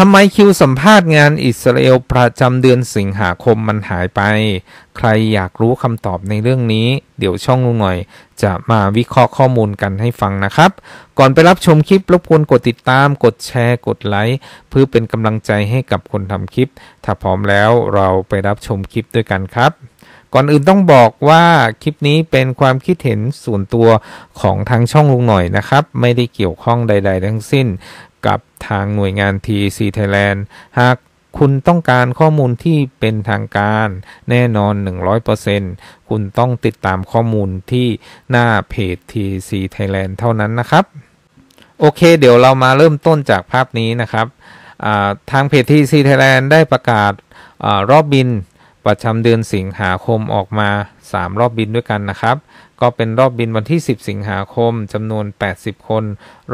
ทำไมคิวสัมภาษณ์งานอิสราเอลประจำเดือนสิงหาคมมันหายไป ใครอยากรู้คำตอบในเรื่องนี้ เดี๋ยวช่องลุงหน่อย จะมาวิเคราะห์ข้อมูลกันให้ฟังนะครับ ก่อนไปรับชมคลิปรบกวนกดติดตาม กดแชร์กดไลค์เพื่อเป็นกำลังใจให้กับคนทำคลิป ถ้าพร้อมแล้วเราไปรับชมคลิปด้วยกันครับ ก่อนอื่นต้องบอกว่าคลิปนี้เป็นความคิดเห็นส่วนตัวของทางช่องลุงหน่อยนะครับ ไม่ได้เกี่ยวข้องใด ๆ ทั้งสิ้นกับทางหน่วยงาน TC Thailand หากคุณต้องการข้อมูลที่เป็นทางการแน่นอน 100%คุณต้องติดตามข้อมูลที่หน้าเพจ TC Thailand เท่านั้นนะครับ โอเค เดี๋ยวเรามาเริ่มต้นจากภาพนี้นะครับ ทางเพจ TC Thailand ได้ประกาศอรอบบินประจำเดือนสิงหาคมออกมา3 รอบบินด้วยกันนะครับ ก็เป็นรอบบินวันที่ 10 สิงหาคมจำนวน 80 คน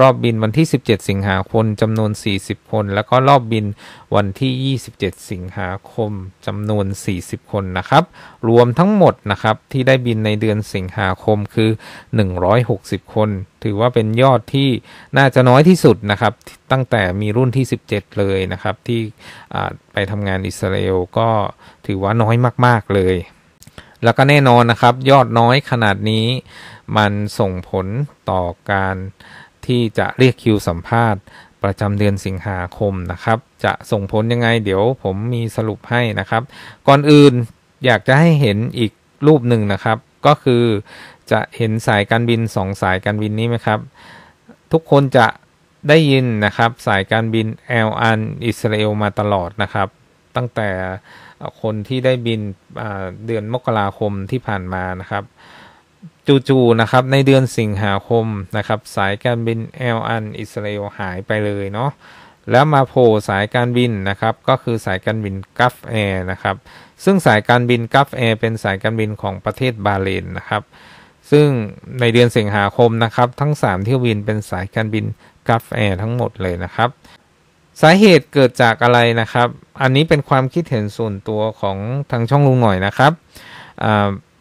รอบบินวันที่ 17 สิงหาคมจำนวน 40 คน แล้วก็รอบบินวันที่ 27 สิงหาคมจำนวน 40 คนนะครับ รวมทั้งหมดนะครับที่ได้บินในเดือนสิงหาคมคือ 160 คน ถือว่าเป็นยอดที่น่าจะน้อยที่สุดนะครับ ตั้งแต่มีรุ่นที่ 17 เลยนะครับที่ไปทำงานอิสราเอลก็ถือว่าน้อยมาก ๆเลยแล้วก็แน่นอนนะครับ ยอดน้อยขนาดนี้ มันส่งผลต่อการที่จะเรียกคิวสัมภาษณ์ ประจำเดือนสิงหาคมนะครับ จะส่งผลยังไง เดี๋ยวผมมีสรุปให้นะครับ ก่อนอื่นอยากจะให้เห็นอีกรูปหนึ่งนะครับ ก็คือจะเห็นสายการบินสองสายการบินนี้ไหมครับ ทุกคนจะได้ยินนะครับสายการบินแอลอันอิสราเอลมาตลอดนะครับ ตั้งแต่คนที่ได้บินเดือนมกราคมที่ผ่านมานะครับจู่ๆนะครับ ในเดือนสิงหาคมนะครับ สายการบินเอลอันอิสราเอลหายไปเลยเนาะแล้วมาโผล่สายการบินนะครับ ก็คือสายการบินกัฟแอร์นะครับซึ่งสายการบินกัฟแอร์เป็นสายการบินของประเทศบาเลนนะครับซึ่งในเดือนสิงหาคมนะครับ ทั้ง3เที่ยวบินเป็นสายการบินกัฟแอร์ทั้งหมดเลยนะครับสาเหตุเกิดจากอะไรนะครับ อันนี้เป็นความคิดเห็นส่วนตัวของทางช่องลุงหน่อยนะครับ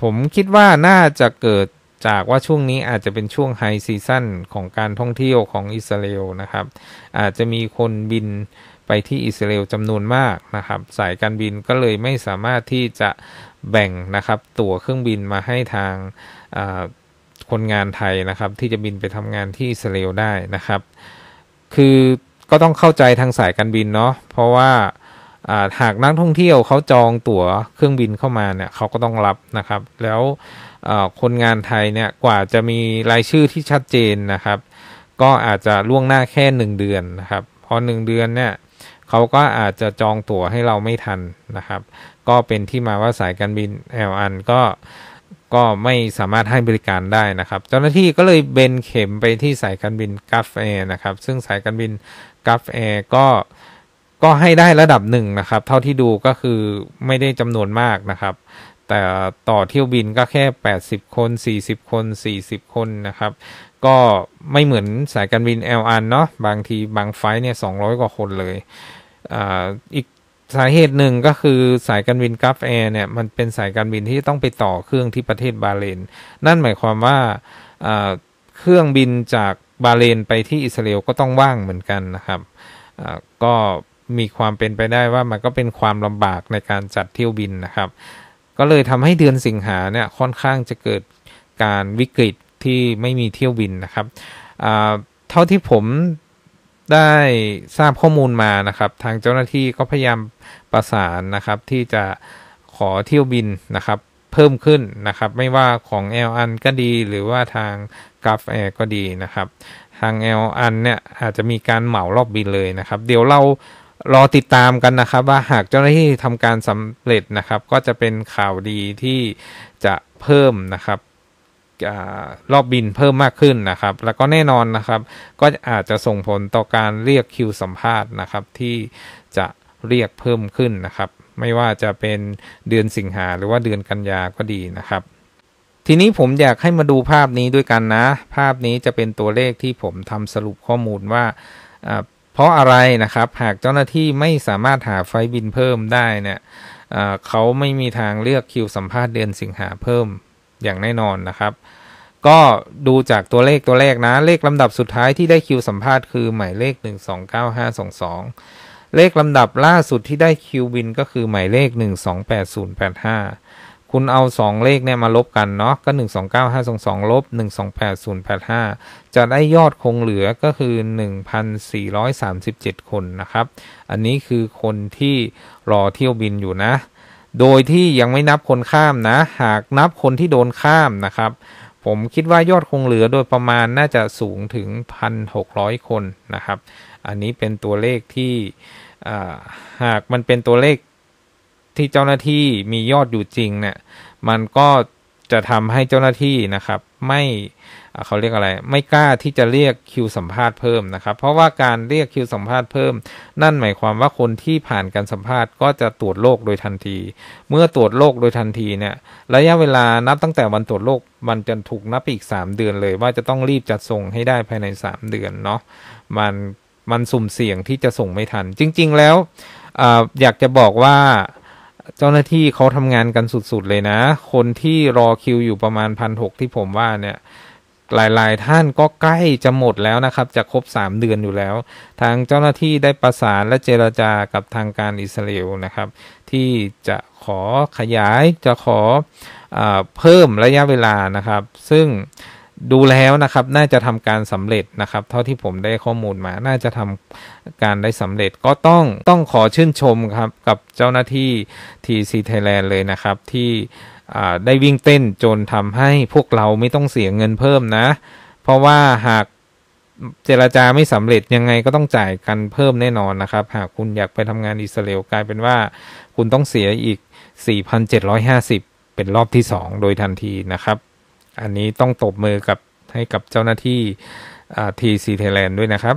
ผมคิดว่าน่าจะเกิดจากว่าช่วงนี้อาจจะเป็นช่วงไฮซีซันของการท่องเที่ยวของอิสราเอลนะครับ อาจจะมีคนบินไปที่อิสราเอลจำนวนมากนะครับ สายการบินก็เลยไม่สามารถที่จะแบ่งนะครับ ตั๋วเครื่องบินมาให้ทางคนงานไทยนะครับ ที่จะบินไปทำงานที่อิสราเอลได้นะครับ คือก็ต้องเข้าใจทางสายการบินเนาะ เพราะว่าหากนักท่องเที่ยวเขาจองตั๋วเครื่องบินเข้ามาเนี่ยเขาก็ต้องรับนะครับ แล้วคนงานไทยเนี่ยกว่าจะมีรายชื่อที่ชัดเจนนะครับ ก็อาจจะล่วงหน้าแค่หนึ่งเดือนนะครับพอหนึ่งเดือนเนี่ยเขาก็อาจจะจองตั๋วให้เราไม่ทันนะครับ ก็เป็นที่มาว่าสายการบินแอลอันก็ก็ไม่สามารถให้บริการได้นะครับ เจ้าหน้าที่ก็เลยเบนเข็มไปที่สายการบินกัฟเอนะครับ ซึ่งสายการบินกราฟแอร์ก็ ก็ให้ได้ระดับหนึ่งนะครับ เท่าที่ดูก็คือไม่ได้จำนวนมากนะครับแต่ต่อเที่ยวบินก็แค่ 80 คน 40 คน 40 คน นะครับ ก็ไม่เหมือนสายการบินแอลอันเนาะบางทีบางไฟเนี่ย200 กว่าคนเลยออีกสาเหตุหนึ่งก็คือสายการบินกัฟแอร์เนี่ยมันเป็นสายการบินที่ต้องไปต่อเครื่องที่ประเทศบาเลนนั่นหมายความว่าเครื่องบินจากบาเลนไปที่อิสราเอลก็ต้องว่างเหมือนกันนะครับ ก็มีความเป็นไปได้ว่ามันก็เป็นความลำบากในการจัดเที่ยวบินนะครับ ก็เลยทำให้เดือนสิงหาเนี่ยค่อนข้างจะเกิดการวิกฤตที่ไม่มีเที่ยวบินนะครับ เท่าที่ผมได้ทราบข้อมูลมานะครับ ทางเจ้าหน้าที่ก็พยายามประสานนะครับ ที่จะขอเที่ยวบินนะครับ เพิ่มขึ้นนะครับ ไม่ว่าของแอลอันก็ดีหรือว่าทางกราฟแอร์ก็ดีนะครับ ทางแอลอันเนี่ยอาจจะมีการเหมารอบบินเลยนะครับเดี๋ยวเรารอติดตามกันนะครับว่าหากเจ้าหน้าที่ทำการสำเร็จนะครับ ก็จะเป็นข่าวดีที่จะเพิ่มนะครับรอบบินเพิ่มมากขึ้นนะครับ แล้วก็แน่นอนนะครับ ก็อาจจะส่งผลต่อการเรียกคิวสัมภาษณ์นะครับ ที่จะเรียกเพิ่มขึ้นนะครับ ไม่ว่าจะเป็นเดือนสิงหาหรือว่าเดือนกันยาก็ดีนะครับทีนี้ผมอยากให้มาดูภาพนี้ด้วยกันนะ ภาพนี้จะเป็นตัวเลขที่ผมทำสรุปข้อมูลว่าเพราะอะไรนะครับ หากเจ้าหน้าที่ไม่สามารถหาไฟบินเพิ่มได้เนี่ยเขาไม่มีทางเลือกคิวสัมภาษณ์เดือนสิงหาเพิ่มอย่างแน่นอนนะครับ ก็ดูจากตัวเลขตัวแรกนะ เลขลำดับสุดท้ายที่ได้คิวสัมภาษณ์คือ หมายเลข 129522 เลขลำดับล่าสุดที่ได้คิวบิน ก็คือหมายเลข 128085คุณเอา 2เลขเนี่ยมาลบกันเนาะก็1 2 9 5 2 2ลบ1 2 8 0 8 5 จะได้ยอดคงเหลือก็คือ1,437 คนนะครับอันนี้คือคนที่รอเที่ยวบินอยู่นะ โดยที่ยังไม่นับคนข้ามนะ หากนับคนที่โดนข้ามนะครับ ผมคิดว่ายอดคงเหลือโดยประมาณน่าจะสูงถึง 1,600 คนนะครับอันนี้เป็นตัวเลขที่หากมันเป็นตัวเลขที่เจ้าหน้าที่มียอดอยู่จริงเนี่ย มันก็จะทำให้เจ้าหน้าที่นะครับ ไม่เขาเรียกอะไร ไม่กล้าที่จะเรียกคิวสัมภาษณ์เพิ่มนะครับ เพราะว่าการเรียกคิวสัมภาษณ์เพิ่มนั่นหมายความว่าคนที่ผ่านการสัมภาษณ์ก็จะตรวจโรคโดยทันที เมื่อตรวจโรคโดยทันทีเนี่ยระยะเวลา นับตั้งแต่วันตรวจโรคมันจะถูกนับอีก 3 เดือนเลย ว่าจะต้องรีบจัดส่งให้ได้ภายใน 3 เดือนเนาะมันมันสุ่มเสี่ยงที่จะส่งไม่ทัน จริง ๆแล้วออยากจะบอกว่าเจ้าหน้าที่เขาทำงานกันสุดๆเลยนะ คนที่รอคิวอยู่ประมาณพันหกที่ผมว่าเนี่ย หลายๆท่านก็ใกล้จะหมดแล้วนะครับจะครบสามเดือนอยู่แล้ว ทางเจ้าหน้าที่ได้ประสานและเจรจากับทางการอิสราเอลนะครับ ที่จะขอขยาย จะขออเพิ่มระยะเวลานะครับ ซึ่งดูแล้วนะครับน่าจะทำการสำเร็จนะครับ เท่าที่ผมได้ข้อมูลมา น่าจะทำการได้สำเร็จก็ต้องต้องขอชื่นชมครับกับเจ้าหน้าที่ทีซีไทยแลนด์เลยนะครับ ที่ได้วิ่งเต้นจนทำให้พวกเราไม่ต้องเสียเงินเพิ่มนะ เพราะว่าหากเจราจาไม่สำเร็จยังไงก็ต้องจ่ายกันเพิ่มแน่นอนนะครับ หากคุณอยากไปทำงานอิสราเอลกลายเป็นว่าคุณต้องเสียอีก4,750 เป็นรอบที่ 2 โดยทันทีนะครับอันนี้ต้องตบมือกับให้กับเจ้าหน้าที่ทีซีเทแลนด้วยนะครับ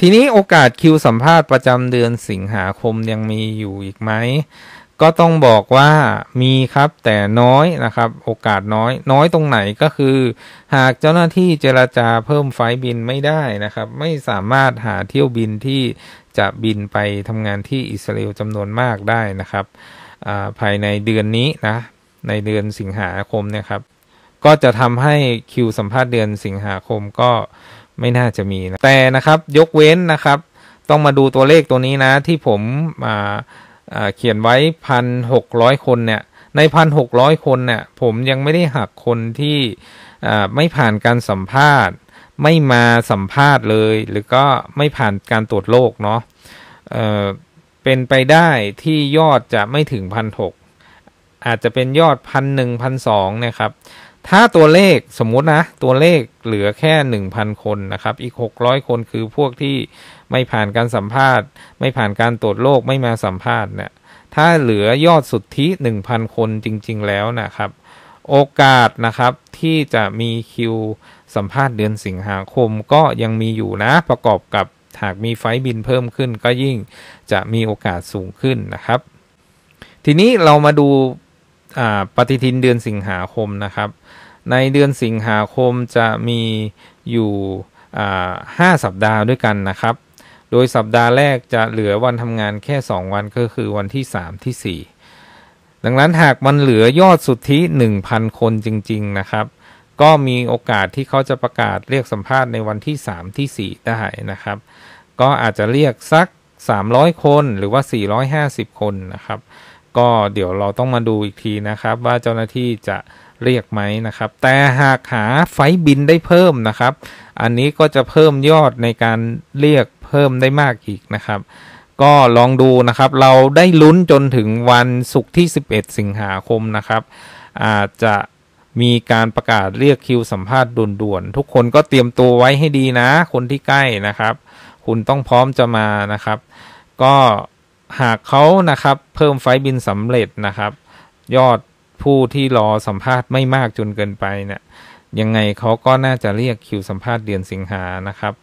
ทีนี้โอกาสคิวสัมภาษณ์ประจำเดือนสิงหาคมยังมีอยู่อีกไหม ก็ต้องบอกว่ามีครับแต่น้อยนะครับ โอกาสน้อยน้อยตรงไหนก็คือ หากเจ้าหน้าที่เจรจาเพิ่มไฟบินไม่ได้นะครับ ไม่สามารถหาเที่ยวบินที่จะบินไปทำงานที่อิสราเอลจำนวนมากได้นะครับภายในเดือนนี้นะในเดือนสิงหาคมนะครับก็จะทำให้คิวสัมภาษณ์เดือนสิงหาคมก็ไม่น่าจะมีนะ แต่นะครับยกเว้นนะครับ ต้องมาดูตัวเลขตัวนี้นะที่ผมมาเขียนไว้พันหกร้อยคนเนี่ย ในพันหกร้อยคนเนี่ยผมยังไม่ได้หักคนที่ไม่ผ่านการสัมภาษณ์ ไม่มาสัมภาษณ์เลยหรือก็ไม่ผ่านการตรวจโรคเนาะเเป็นไปได้ที่ยอดจะไม่ถึงพันหกอาจจะเป็นยอดพันหนึ่งพันสองนะครับถ้าตัวเลขสมมุตินะ ตัวเลขเหลือแค่หนึ่งพันคนนะครับอีกหกร้อยคนคือพวกที่ไม่ผ่านการสัมภาษณ์ ไม่ผ่านการตรวจโรคไม่มาสัมภาษณ์เนี่ยถ้าเหลือยอดสุทธิหนึ่งพันคนจริง ๆแล้วนะครับ โอกาสนะครับที่จะมีคิวสัมภาษณ์เดือนสิงหาคมก็ยังมีอยู่นะ ประกอบกับหากมีไฟบินเพิ่มขึ้น ก็ยิ่งจะมีโอกาสสูงขึ้นนะครับ ทีนี้เรามาดูปฏิทินเดือนสิงหาคมนะครับ ในเดือนสิงหาคมจะมีอยู่ 5 สัปดาห์ด้วยกันนะครับ โดยสัปดาห์แรกจะเหลือวันทำงานแค่ 2 วันก็คือวันที่ 3 ที่ 4 ดังนั้นหากมันเหลือยอดสุทธิ1,000 คนจริงๆ นะครับ ก็มีโอกาสที่เขาจะประกาศเรียกสัมภาษณ์ในวันที่ 3 ที่ 4 ได้นะครับ ก็อาจจะเรียกสัก 300 คนหรือว่า 450 คนนะครับก็เดี๋ยวเราต้องมาดูอีกทีนะครับว่าเจ้าหน้าที่จะเรียกไหมนะครับแต่หากหาไฟบินได้เพิ่มนะครับ อันนี้ก็จะเพิ่มยอดในการเรียกเพิ่มได้มากอีกนะครับก็ลองดูนะครับเราได้ลุ้นจนถึงวันศุกร์ที่ 11 สิงหาคมนะครับ อาจจะมีการประกาศเรียกคิวสัมภาษณ์ด่วนๆทุกคนก็เตรียมตัวไว้ให้ดีนะคนที่ใกล้นะครับ คุณต้องพร้อมจะมานะครับ ก็หากเขานะครับ เพิ่มไฟบินสำเร็จนะครับ ยอดผู้ที่รอสัมภาษณ์ไม่มากจนเกินไปเนะี่ยยังไงเขาก็น่าจะเรียกคิวสัมภาษณ์เดือนสิงหานะครับ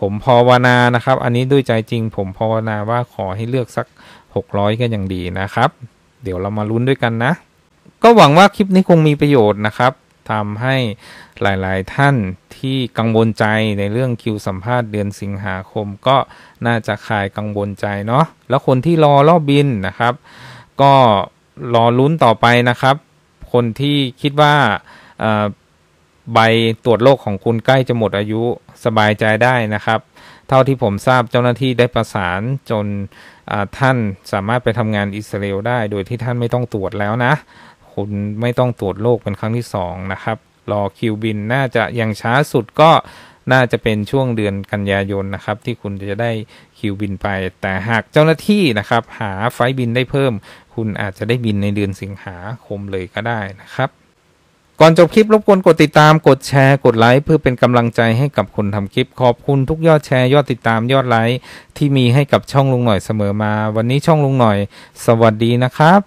ผมภาวนานะครับ อันนี้ด้วยใจจริง ผมภาวนาว่าขอให้เลือกสัก600ก็ยังดีนะครับ เดี๋ยวเรามาลุ้นด้วยกันนะ ก็หวังว่าคลิปนี้คงมีประโยชน์นะครับทำให้หลาย ๆ ท่านที่กังวลใจในเรื่องคิวสัมภาษณ์เดือนสิงหาคม ก็น่าจะคลายกังวลใจเนาะแล้วคนที่รอรอบบินนะครับ ก็รอลุ้นต่อไปนะครับ คนที่คิดว่าใบตรวจโรคของคุณใกล้จะหมดอายุสบายใจได้นะครับ เท่าที่ผมทราบเจ้าหน้าที่ได้ประสานจนท่านสามารถไปทำงานอิสราเอลได้โดยที่ท่านไม่ต้องตรวจแล้วนะคุณไม่ต้องตรวจโรคเป็นครั้งที่ 2 นะครับ รอคิวบินน่าจะยังช้าสุดก็น่าจะเป็นช่วงเดือนกันยายนนะครับ ที่คุณจะได้คิวบินไป แต่หากเจ้าหน้าที่นะครับ หาไฟบินได้เพิ่ม คุณอาจจะได้บินในเดือนสิงหาคมเลยก็ได้นะครับ ก่อนจบคลิปรบกวนกดติดตามกดแชร์กดไลค์ เพื่อเป็นกำลังใจให้กับคนทำคลิปขอบคุณทุกยอดแชร์ยอดติดตามยอดไลค์ที่มีให้กับช่องลุงหน่อยเสมอมา วันนี้ช่องลุงหน่อย สวัสดีนะครับ